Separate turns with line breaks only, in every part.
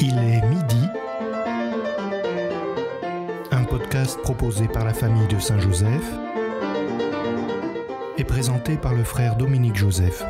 Il est midi. Un podcast proposé par la famille de Saint-Joseph et présenté par le frère Dominique Joseph.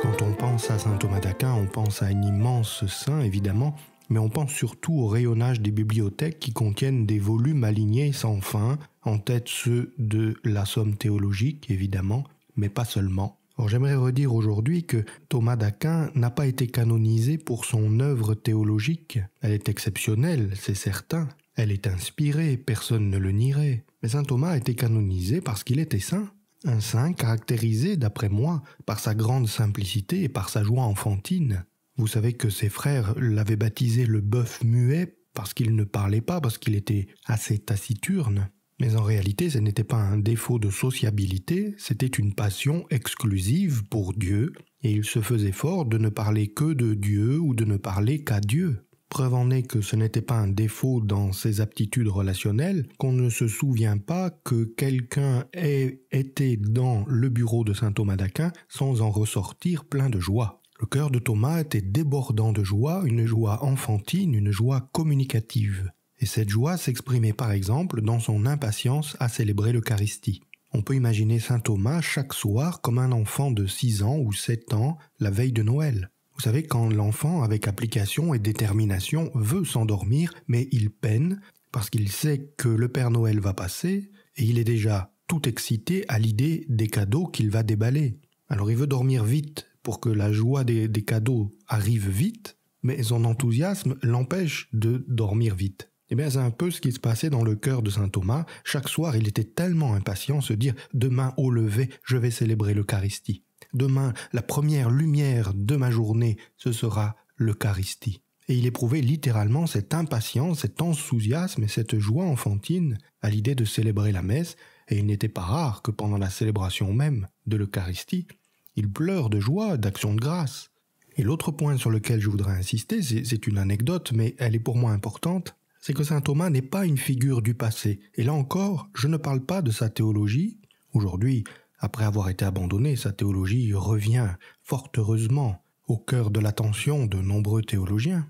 Quand on pense à Saint Thomas d'Aquin, on pense à un immense saint évidemment, mais on pense surtout au rayonnage des bibliothèques qui contiennent des volumes alignés sans fin, en tête ceux de la Somme théologique évidemment, mais pas seulement. J'aimerais redire aujourd'hui que Thomas d'Aquin n'a pas été canonisé pour son œuvre théologique. Elle est exceptionnelle, c'est certain. Elle est inspirée, personne ne le nierait. Mais saint Thomas a été canonisé parce qu'il était saint. Un saint caractérisé, d'après moi, par sa grande simplicité et par sa joie enfantine. Vous savez que ses frères l'avaient baptisé le bœuf muet parce qu'il ne parlait pas, parce qu'il était assez taciturne. Mais en réalité, ce n'était pas un défaut de sociabilité, c'était une passion exclusive pour Dieu, et il se faisait fort de ne parler que de Dieu ou de ne parler qu'à Dieu. Preuve en est que ce n'était pas un défaut dans ses aptitudes relationnelles qu'on ne se souvient pas que quelqu'un ait été dans le bureau de saint Thomas d'Aquin sans en ressortir plein de joie. Le cœur de Thomas était débordant de joie, une joie enfantine, une joie communicative. Et cette joie s'exprimait par exemple dans son impatience à célébrer l'Eucharistie. On peut imaginer Saint Thomas chaque soir comme un enfant de 6 ans ou 7 ans la veille de Noël. Vous savez, quand l'enfant, avec application et détermination, veut s'endormir, mais il peine, parce qu'il sait que le Père Noël va passer, et il est déjà tout excité à l'idée des cadeaux qu'il va déballer. Alors il veut dormir vite, pour que la joie des, des cadeaux arrive vite, mais son enthousiasme l'empêche de dormir vite. Eh bien, c'est un peu ce qui se passait dans le cœur de saint Thomas. Chaque soir, il était tellement impatient de se dire Demain, au lever, je vais célébrer l'Eucharistie. Demain, la première lumière de ma journée, ce sera l'Eucharistie. Et il éprouvait littéralement cette impatience, cet enthousiasme et cette joie enfantine à l'idée de célébrer la messe, et il n'était pas rare que pendant la célébration même de l'Eucharistie, il pleure de joie, d'action de grâce. Et l'autre point sur lequel je voudrais insister, c'est une anecdote, mais elle est pour moi importante, c'est que Saint Thomas n'est pas une figure du passé, et là encore, je ne parle pas de sa théologie. Aujourd'hui, après avoir été abandonnée, sa théologie revient, fort heureusement, au cœur de l'attention de nombreux théologiens.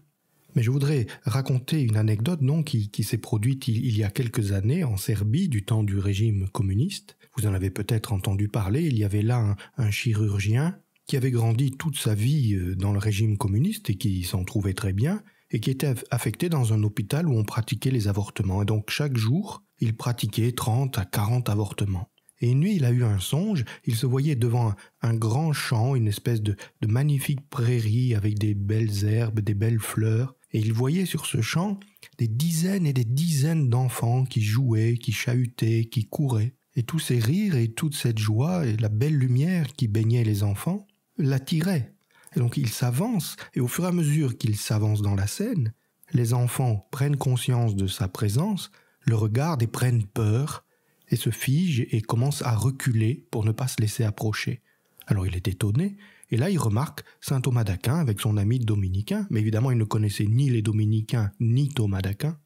Mais je voudrais raconter une anecdote non, qui, s'est produite il, y a quelques années en Serbie, du temps du régime communiste. Vous en avez peut-être entendu parler, il y avait là un, chirurgien qui avait grandi toute sa vie euh, dans le régime communiste et qui s'en trouvait très bien, et qui était affecté dans un hôpital où on pratiquait les avortements. Et donc chaque jour, il pratiquait 30 à 40 avortements. Et une nuit, il a eu un songe, il se voyait devant un, grand champ, une espèce de, de magnifique prairie avec des belles herbes, des belles fleurs, et il voyait sur ce champ des dizaines et des dizaines d'enfants qui jouaient, qui chahutaient, qui couraient. Et tous ces rires et toute cette joie et la belle lumière qui baignait les enfants l'attiraient. Et donc il s'avance, et au fur et à mesure qu'il s'avance dans la scène, les enfants prennent conscience de sa présence, le regardent et prennent peur, et se figent et commencent à reculer pour ne pas se laisser approcher. Alors il est étonné, et là il remarque saint Thomas d'Aquin avec son ami dominicain, mais évidemment il ne connaissait ni les dominicains ni Thomas d'Aquin,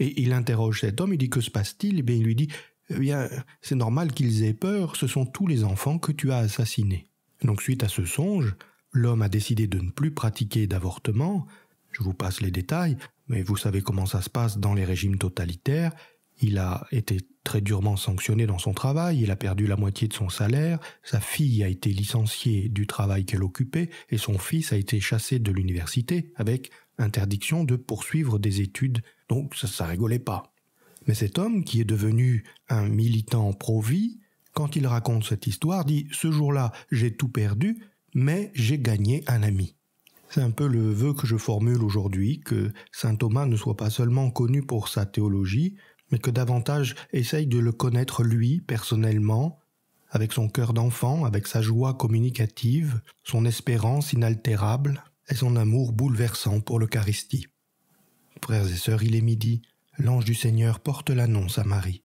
et il interroge cet homme, il dit que se passe-t-il Et eh bien il lui dit, eh bien c'est normal qu'ils aient peur, ce sont tous les enfants que tu as assassinés. Donc suite à ce songe, l'homme a décidé de ne plus pratiquer d'avortement, je vous passe les détails, mais vous savez comment ça se passe dans les régimes totalitaires, il a été très durement sanctionné dans son travail, il a perdu la moitié de son salaire, sa fille a été licenciée du travail qu'elle occupait et son fils a été chassé de l'université avec interdiction de poursuivre des études. Donc ça, ne rigolait pas. Mais cet homme, qui est devenu un militant pro-vie, quand il raconte cette histoire, dit Ce jour-là, j'ai tout perdu, mais j'ai gagné un ami. C'est un peu le vœu que je formule aujourd'hui, que Saint Thomas ne soit pas seulement connu pour sa théologie, mais que davantage essaye de le connaître lui personnellement, avec son cœur d'enfant, avec sa joie communicative, son espérance inaltérable et son amour bouleversant pour l'Eucharistie. Frères et sœurs, il est midi, l'ange du Seigneur porte l'annonce à Marie.